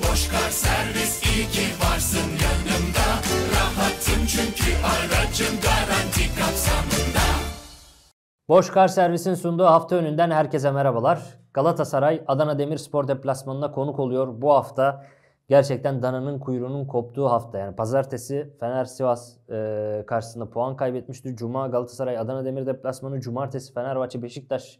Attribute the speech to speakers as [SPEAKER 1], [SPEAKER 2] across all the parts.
[SPEAKER 1] Boşkar servis. iyi ki varsın yanımda. Rahatım çünkü aracım garanti kapsamında. Boşkar Servis'in sunduğu hafta önünden herkese merhabalar. Galatasaray Adana Demirspor deplasmanına konuk oluyor. Bu hafta gerçekten dananın kuyruğunun koptuğu hafta. Yani pazartesi Fener Sivas e, karşısında puan kaybetmişti. Cuma Galatasaray Adana Demir deplasmanı, cumartesi Fenerbahçe Beşiktaş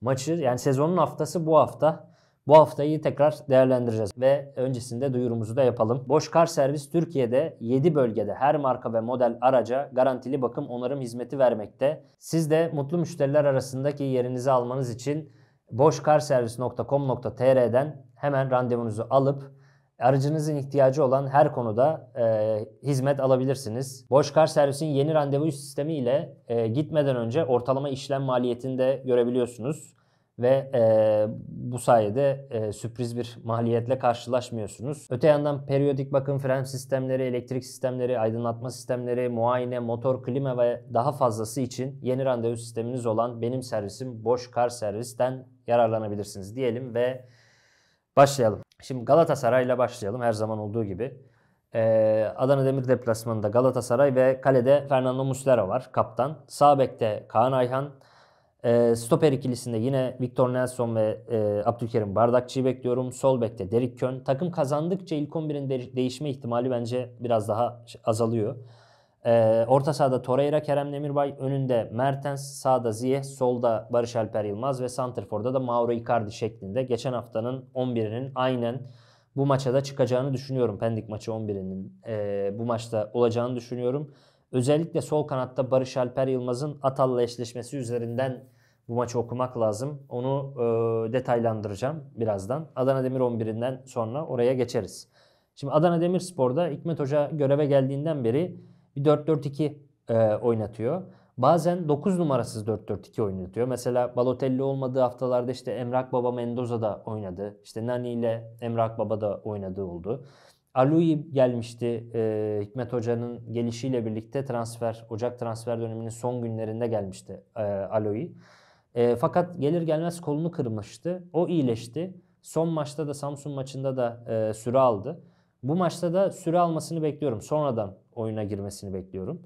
[SPEAKER 1] maçı. Yani sezonun haftası bu hafta. Bu haftayı tekrar değerlendireceğiz ve öncesinde duyurumuzu da yapalım. Boş Kar Servis Türkiye'de 7 bölgede her marka ve model araca garantili bakım onarım hizmeti vermekte. Siz de mutlu müşteriler arasındaki yerinizi almanız için boşkarservis.com.tr'den hemen randevunuzu alıp aracınızın ihtiyacı olan her konuda e, hizmet alabilirsiniz. Boşkar Servis'in yeni randevu sistemi ile e, gitmeden önce ortalama işlem maliyetini de görebiliyorsunuz ve e, bu sayede e, sürpriz bir maliyetle karşılaşmıyorsunuz. Öte yandan periyodik bakım, fren sistemleri, elektrik sistemleri, aydınlatma sistemleri, muayene, motor, klima ve daha fazlası için yeni randevu sisteminiz olan benim servisim Boş Kar Servis'ten yararlanabilirsiniz diyelim ve başlayalım. Şimdi Galatasaray ile başlayalım her zaman olduğu gibi. Ee, Adana Demir deplasmanında Galatasaray ve kalede Fernando Muslera var kaptan. Sağ bekte Kaan Ayhan, e, stoper ikilisinde yine Victor Nelson ve e, Abdülkerim Bardakçı'yı bekliyorum. Sol bekte Derik Kön. Takım kazandıkça ilk 11'in de- değişme ihtimali bence biraz daha azalıyor. E, orta sahada Torreira, Kerem Demirbay, önünde Mertens, sağda Ziye, solda Barış Alper Yılmaz ve Santrfor'da da Mauro Icardi şeklinde geçen haftanın 11'inin aynen bu maça da çıkacağını düşünüyorum. Pendik maçı 11'inin e, bu maçta olacağını düşünüyorum. Özellikle sol kanatta Barış Alper Yılmaz'ın Atal'la eşleşmesi üzerinden bu maçı okumak lazım. Onu e, detaylandıracağım birazdan. Adana Demir 11'inden sonra oraya geçeriz. Şimdi Adana Demir Spor'da Hikmet Hoca göreve geldiğinden beri bir 4-4-2 e, oynatıyor. Bazen 9 numarasız 4-4-2 oynatıyor. Mesela Balotelli olmadığı haftalarda işte Emrak Baba Mendoza da oynadı. İşte Nani ile Emrak Baba da oynadığı oldu. Alui gelmişti e, Hikmet Hoca'nın gelişiyle birlikte transfer, Ocak transfer döneminin son günlerinde gelmişti e, Alui. E, fakat gelir gelmez kolunu kırmıştı. O iyileşti. Son maçta da Samsun maçında da e, süre aldı. Bu maçta da süre almasını bekliyorum. Sonradan oyuna girmesini bekliyorum.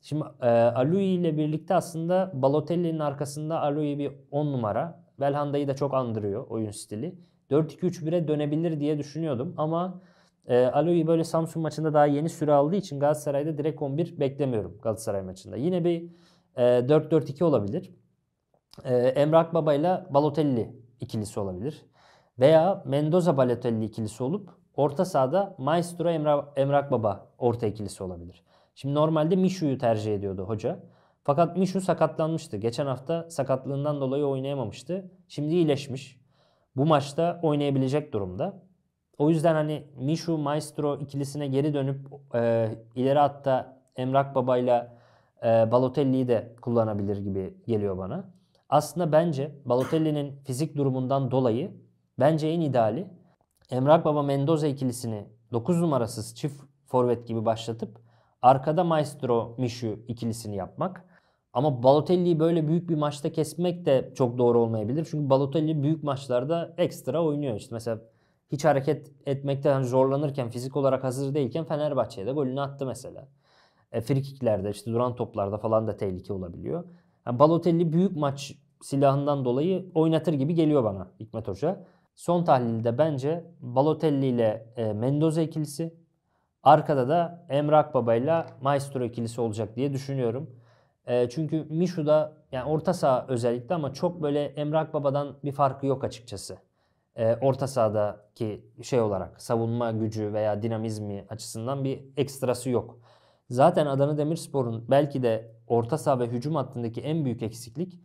[SPEAKER 1] Şimdi e, Alui ile birlikte aslında Balotelli'nin arkasında Alui bir 10 numara. Belhanda'yı da çok andırıyor oyun stili. 4-2-3-1'e dönebilir diye düşünüyordum ama e, ee, Aloy'u böyle Samsun maçında daha yeni süre aldığı için Galatasaray'da direkt 11 beklemiyorum Galatasaray maçında. Yine bir e, 4-4-2 olabilir. E, Emre Akbaba ile Balotelli ikilisi olabilir. Veya Mendoza Balotelli ikilisi olup orta sahada Maestro Emre, Emre Baba orta ikilisi olabilir. Şimdi normalde Mişu'yu tercih ediyordu hoca. Fakat Mişu sakatlanmıştı. Geçen hafta sakatlığından dolayı oynayamamıştı. Şimdi iyileşmiş. Bu maçta oynayabilecek durumda. O yüzden hani Mishu Maestro ikilisine geri dönüp e, ileri hatta Emrak Baba ile Balotelli'yi de kullanabilir gibi geliyor bana. Aslında bence Balotelli'nin fizik durumundan dolayı bence en ideali Emrak Baba Mendoza ikilisini 9 numarasız çift forvet gibi başlatıp arkada Maestro Mishu ikilisini yapmak. Ama Balotelli'yi böyle büyük bir maçta kesmek de çok doğru olmayabilir. Çünkü Balotelli büyük maçlarda ekstra oynuyor. İşte mesela hiç hareket etmekten hani zorlanırken, fizik olarak hazır değilken Fenerbahçe'ye de golünü attı mesela. E, frikiklerde, işte duran toplarda falan da tehlike olabiliyor. Yani Balotelli büyük maç silahından dolayı oynatır gibi geliyor bana Hikmet Hoca. Son tahlilde bence Balotelli ile e, Mendoza ikilisi, arkada da Emre Baba ile Maestro ikilisi olacak diye düşünüyorum. E, çünkü Mişu da yani orta saha özellikle ama çok böyle Emre Baba'dan bir farkı yok açıkçası e, orta sahadaki şey olarak savunma gücü veya dinamizmi açısından bir ekstrası yok. Zaten Adana Demirspor'un belki de orta saha ve hücum hattındaki en büyük eksiklik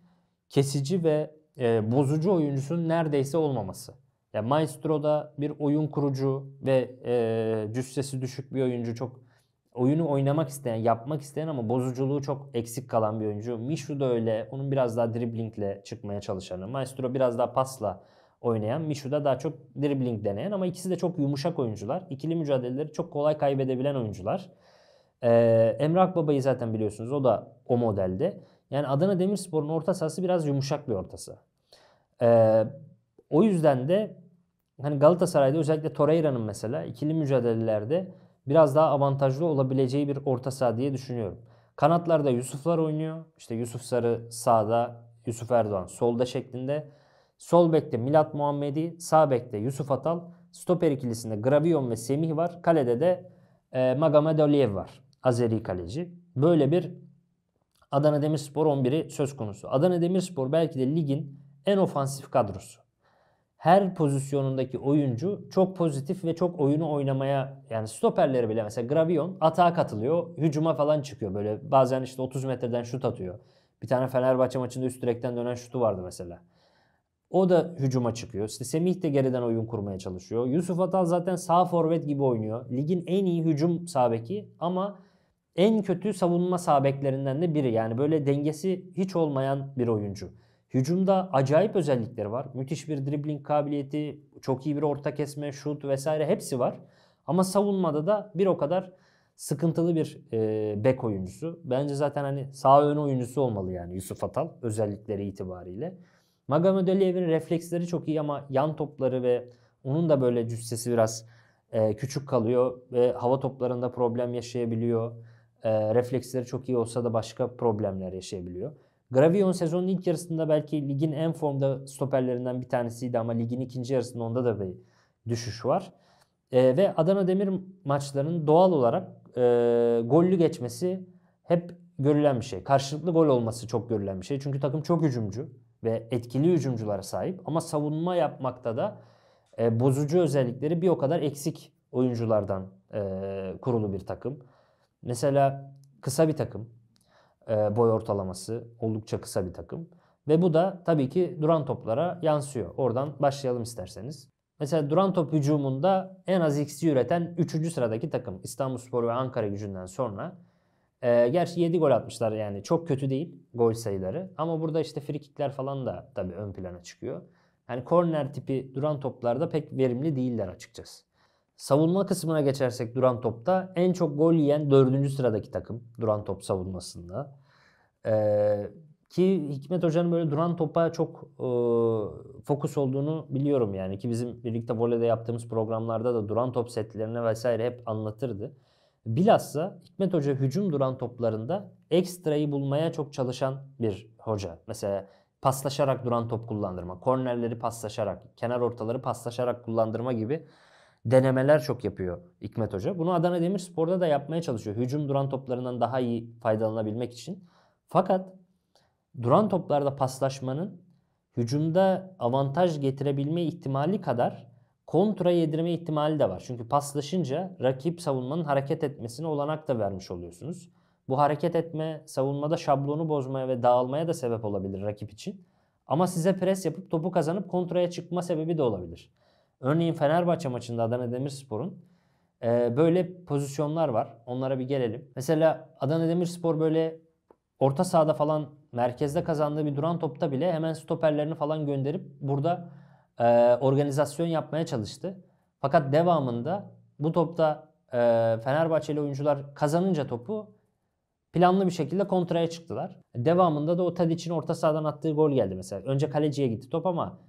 [SPEAKER 1] kesici ve e, bozucu oyuncusunun neredeyse olmaması. Yani Maestro'da bir oyun kurucu ve e, cüssesi düşük bir oyuncu çok oyunu oynamak isteyen, yapmak isteyen ama bozuculuğu çok eksik kalan bir oyuncu. Mişu da öyle. Onun biraz daha driblingle çıkmaya çalışanı. Maestro biraz daha pasla oynayan. Michu da daha çok dribbling deneyen ama ikisi de çok yumuşak oyuncular. İkili mücadeleleri çok kolay kaybedebilen oyuncular. Ee, Emrah Baba'yı zaten biliyorsunuz. O da o modelde. Yani Adana Demirspor'un orta sahası biraz yumuşak bir ortası. Ee, o yüzden de hani Galatasaray'da özellikle Torreira'nın mesela ikili mücadelelerde biraz daha avantajlı olabileceği bir orta saha diye düşünüyorum. Kanatlarda Yusuflar oynuyor. İşte Yusuf Sarı sağda, Yusuf Erdoğan solda şeklinde. Sol bekte Milat Muhammedi, sağ bekte Yusuf Atal, stoper ikilisinde Gravion ve Semih var. Kalede de e, Magamed Aliyev var. Azeri kaleci. Böyle bir Adana Demirspor 11'i söz konusu. Adana Demirspor belki de ligin en ofansif kadrosu. Her pozisyonundaki oyuncu çok pozitif ve çok oyunu oynamaya yani stoperleri bile mesela Gravion atağa katılıyor. Hücuma falan çıkıyor böyle bazen işte 30 metreden şut atıyor. Bir tane Fenerbahçe maçında üst direkten dönen şutu vardı mesela. O da hücuma çıkıyor. İşte Semih de geriden oyun kurmaya çalışıyor. Yusuf Atal zaten sağ forvet gibi oynuyor. Ligin en iyi hücum sabeki ama en kötü savunma sabeklerinden de biri. Yani böyle dengesi hiç olmayan bir oyuncu. Hücumda acayip özellikleri var. Müthiş bir dribbling kabiliyeti, çok iyi bir orta kesme, şut vesaire hepsi var. Ama savunmada da bir o kadar sıkıntılı bir e, bek oyuncusu. Bence zaten hani sağ ön oyuncusu olmalı yani Yusuf Atal özellikleri itibariyle. Magomedov'un refleksleri çok iyi ama yan topları ve onun da böyle cüssesi biraz e, küçük kalıyor ve hava toplarında problem yaşayabiliyor. E, refleksleri çok iyi olsa da başka problemler yaşayabiliyor. Gravion sezonun ilk yarısında belki ligin en formda stoperlerinden bir tanesiydi ama ligin ikinci yarısında onda da bir düşüş var. E, ve Adana Demir maçlarının doğal olarak e, gollü geçmesi hep görülen bir şey. Karşılıklı gol olması çok görülen bir şey. Çünkü takım çok hücumcu ve etkili hücumculara sahip ama savunma yapmakta da e, bozucu özellikleri bir o kadar eksik oyunculardan e, kurulu bir takım. Mesela kısa bir takım. E, boy ortalaması oldukça kısa bir takım. Ve bu da tabii ki duran toplara yansıyor. Oradan başlayalım isterseniz. Mesela duran top hücumunda en az x'i üreten 3. sıradaki takım İstanbulspor ve Ankara gücünden sonra e, gerçi 7 gol atmışlar yani çok kötü değil gol sayıları. Ama burada işte frikikler falan da tabii ön plana çıkıyor. Yani korner tipi duran toplarda pek verimli değiller açıkçası. Savunma kısmına geçersek duran topta en çok gol yiyen 4. sıradaki takım duran top savunmasında. Ee, ki Hikmet Hoca'nın böyle duran topa çok e, fokus olduğunu biliyorum yani ki bizim birlikte voleyde yaptığımız programlarda da duran top setlerine vesaire hep anlatırdı. Bilhassa Hikmet Hoca hücum duran toplarında ekstrayı bulmaya çok çalışan bir hoca. Mesela paslaşarak duran top kullandırma, kornerleri paslaşarak, kenar ortaları paslaşarak kullandırma gibi denemeler çok yapıyor Hikmet Hoca. Bunu Adana Demirspor'da da yapmaya çalışıyor. Hücum duran toplarından daha iyi faydalanabilmek için. Fakat duran toplarda paslaşmanın hücumda avantaj getirebilme ihtimali kadar kontra yedirme ihtimali de var. Çünkü paslaşınca rakip savunmanın hareket etmesine olanak da vermiş oluyorsunuz. Bu hareket etme savunmada şablonu bozmaya ve dağılmaya da sebep olabilir rakip için. Ama size pres yapıp topu kazanıp kontraya çıkma sebebi de olabilir. Örneğin Fenerbahçe maçında Adana Demirspor'un e, böyle pozisyonlar var. Onlara bir gelelim. Mesela Adana Demirspor böyle orta sahada falan merkezde kazandığı bir duran topta bile hemen stoperlerini falan gönderip burada e, organizasyon yapmaya çalıştı. Fakat devamında bu topta e, Fenerbahçeli oyuncular kazanınca topu planlı bir şekilde kontraya çıktılar. Devamında da o Tadic'in orta sahadan attığı gol geldi mesela. Önce kaleciye gitti top ama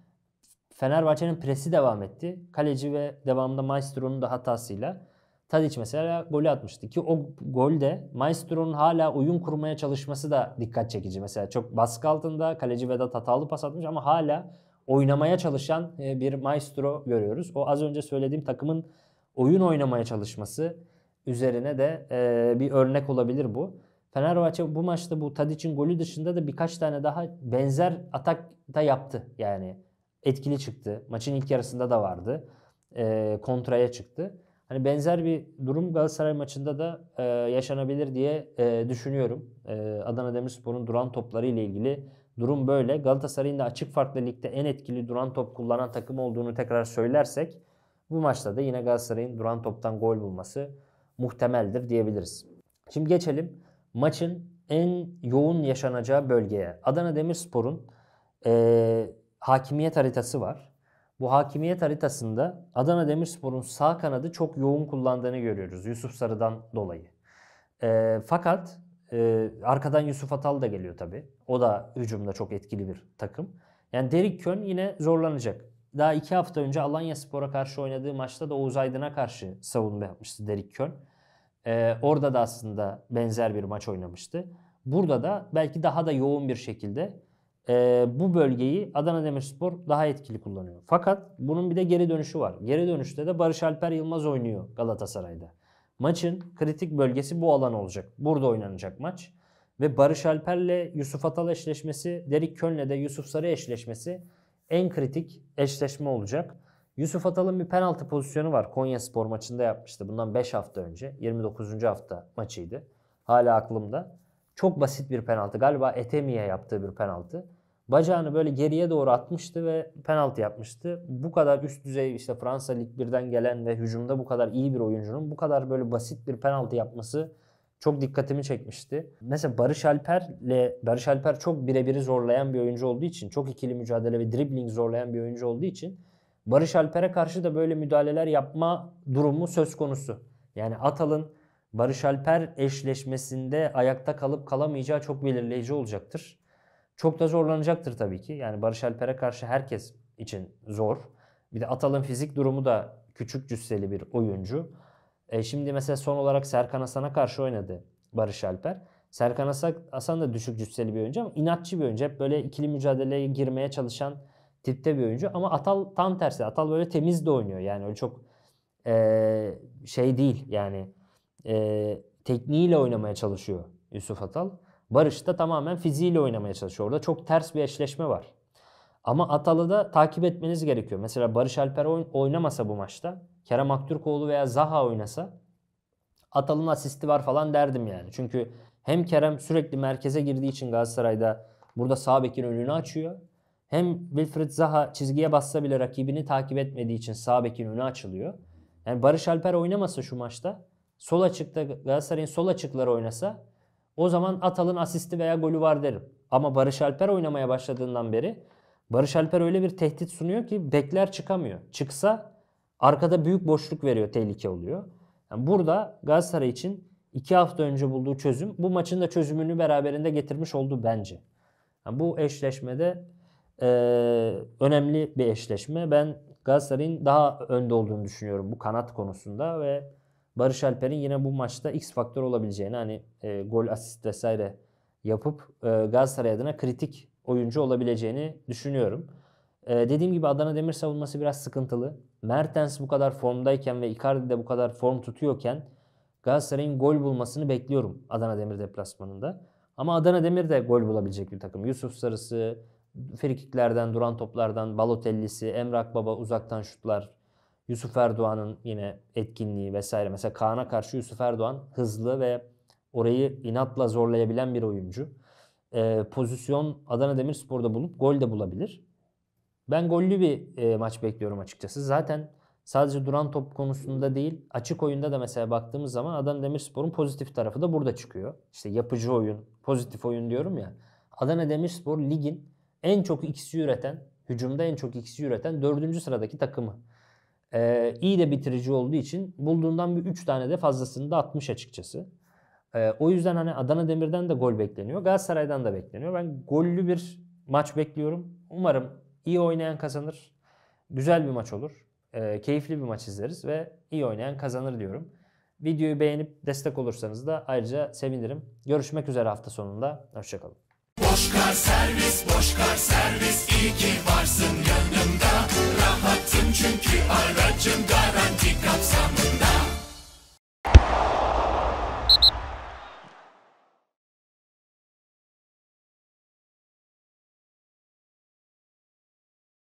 [SPEAKER 1] Fenerbahçe'nin presi devam etti. Kaleci ve devamında Maestro'nun da hatasıyla Tadic mesela golü atmıştı ki o golde Maestro'nun hala oyun kurmaya çalışması da dikkat çekici. Mesela çok baskı altında kaleci Vedat hatalı pas atmış ama hala oynamaya çalışan e, bir maestro görüyoruz. O az önce söylediğim takımın oyun oynamaya çalışması üzerine de e, bir örnek olabilir bu. Fenerbahçe bu maçta bu Tadic'in golü dışında da birkaç tane daha benzer atak da yaptı. Yani etkili çıktı. Maçın ilk yarısında da vardı. E, kontraya çıktı. Hani benzer bir durum Galatasaray maçında da e, yaşanabilir diye e, düşünüyorum. E, Adana Demirspor'un duran topları ile ilgili Durum böyle. Galatasaray'ın da açık farklı ligde en etkili duran top kullanan takım olduğunu tekrar söylersek bu maçta da yine Galatasaray'ın duran toptan gol bulması muhtemeldir diyebiliriz. Şimdi geçelim maçın en yoğun yaşanacağı bölgeye. Adana Demirspor'un e, hakimiyet haritası var. Bu hakimiyet haritasında Adana Demirspor'un sağ kanadı çok yoğun kullandığını görüyoruz Yusuf Sarı'dan dolayı. E, fakat ee, arkadan Yusuf Atal da geliyor tabii. O da hücumda çok etkili bir takım. Yani Derek Kön yine zorlanacak. Daha iki hafta önce Alanya Spor'a karşı oynadığı maçta da Oğuz Aydın'a karşı savunma yapmıştı Derek Kön. Ee, orada da aslında benzer bir maç oynamıştı. Burada da belki daha da yoğun bir şekilde e, bu bölgeyi Adana Demirspor daha etkili kullanıyor. Fakat bunun bir de geri dönüşü var. Geri dönüşte de Barış Alper Yılmaz oynuyor Galatasaray'da. Maçın kritik bölgesi bu alan olacak. Burada oynanacak maç. Ve Barış Alper'le Yusuf Atal eşleşmesi, Derik Köln'le de Yusuf Sarı eşleşmesi en kritik eşleşme olacak. Yusuf Atal'ın bir penaltı pozisyonu var. Konya Spor maçında yapmıştı. Bundan 5 hafta önce. 29. hafta maçıydı. Hala aklımda. Çok basit bir penaltı. Galiba Etemi'ye yaptığı bir penaltı bacağını böyle geriye doğru atmıştı ve penaltı yapmıştı. Bu kadar üst düzey işte Fransa Lig 1'den gelen ve hücumda bu kadar iyi bir oyuncunun bu kadar böyle basit bir penaltı yapması çok dikkatimi çekmişti. Mesela Barış Alper'le Barış Alper çok birebiri zorlayan bir oyuncu olduğu için, çok ikili mücadele ve dribbling zorlayan bir oyuncu olduğu için Barış Alper'e karşı da böyle müdahaleler yapma durumu söz konusu. Yani Atal'ın Barış Alper eşleşmesinde ayakta kalıp kalamayacağı çok belirleyici olacaktır. Çok da zorlanacaktır tabii ki. Yani Barış Alper'e karşı herkes için zor. Bir de Atal'ın fizik durumu da küçük cüsseli bir oyuncu. E şimdi mesela son olarak Serkan Hasan'a karşı oynadı Barış Alper. Serkan Hasan da düşük cüsseli bir oyuncu ama inatçı bir oyuncu. Hep böyle ikili mücadeleye girmeye çalışan tipte bir oyuncu. Ama Atal tam tersi. Atal böyle temiz de oynuyor. Yani öyle çok e, şey değil. Yani e, tekniğiyle oynamaya çalışıyor Yusuf Atal. Barış da tamamen fiziğiyle oynamaya çalışıyor. Orada çok ters bir eşleşme var. Ama Atalı'da takip etmeniz gerekiyor. Mesela Barış Alper oynamasa bu maçta, Kerem Aktürkoğlu veya Zaha oynasa Atalı'nın asisti var falan derdim yani. Çünkü hem Kerem sürekli merkeze girdiği için Galatasaray'da burada sağ bekin önünü açıyor. Hem Wilfried Zaha çizgiye bassa bile rakibini takip etmediği için sağ bekin önü açılıyor. Yani Barış Alper oynamasa şu maçta sol açıkta Galatasaray'ın sol açıkları oynasa o zaman Atal'ın asisti veya golü var derim. Ama Barış Alper oynamaya başladığından beri Barış Alper öyle bir tehdit sunuyor ki bekler çıkamıyor. Çıksa arkada büyük boşluk veriyor, tehlike oluyor. Yani burada Galatasaray için iki hafta önce bulduğu çözüm bu maçın da çözümünü beraberinde getirmiş oldu bence. Yani bu eşleşmede e, önemli bir eşleşme. Ben Galatasaray'ın daha önde olduğunu düşünüyorum bu kanat konusunda ve Barış Alper'in yine bu maçta X faktör olabileceğini hani e, gol asist vesaire yapıp e, Galatasaray adına kritik oyuncu olabileceğini düşünüyorum. E, dediğim gibi Adana Demir savunması biraz sıkıntılı. Mertens bu kadar formdayken ve Icardi de bu kadar form tutuyorken Galatasaray'ın gol bulmasını bekliyorum Adana Demir deplasmanında. Ama Adana Demir de gol bulabilecek bir takım. Yusuf Sarısı, frikiklerden, duran toplardan, Balotelli'si, Emrak Baba uzaktan şutlar, Yusuf Erdoğan'ın yine etkinliği vesaire. Mesela Kaan'a karşı Yusuf Erdoğan hızlı ve orayı inatla zorlayabilen bir oyuncu. Ee, pozisyon Adana Demirspor'da bulup gol de bulabilir. Ben gollü bir e, maç bekliyorum açıkçası. Zaten sadece duran top konusunda değil, açık oyunda da mesela baktığımız zaman Adana Demirspor'un pozitif tarafı da burada çıkıyor. İşte yapıcı oyun, pozitif oyun diyorum ya. Adana Demirspor ligin en çok ikisi üreten, hücumda en çok ikisi üreten dördüncü sıradaki takımı. E, iyi de bitirici olduğu için bulduğundan bir 3 tane de fazlasını da atmış açıkçası. E, o yüzden hani Adana Demir'den de gol bekleniyor. Galatasaray'dan da bekleniyor. Ben gollü bir maç bekliyorum. Umarım iyi oynayan kazanır. Güzel bir maç olur. E, keyifli bir maç izleriz ve iyi oynayan kazanır diyorum. Videoyu beğenip destek olursanız da ayrıca sevinirim. Görüşmek üzere hafta sonunda. Hoşçakalın. Boşkar servis, boşkar servis. İyi ki varsın gönlümde. I read you that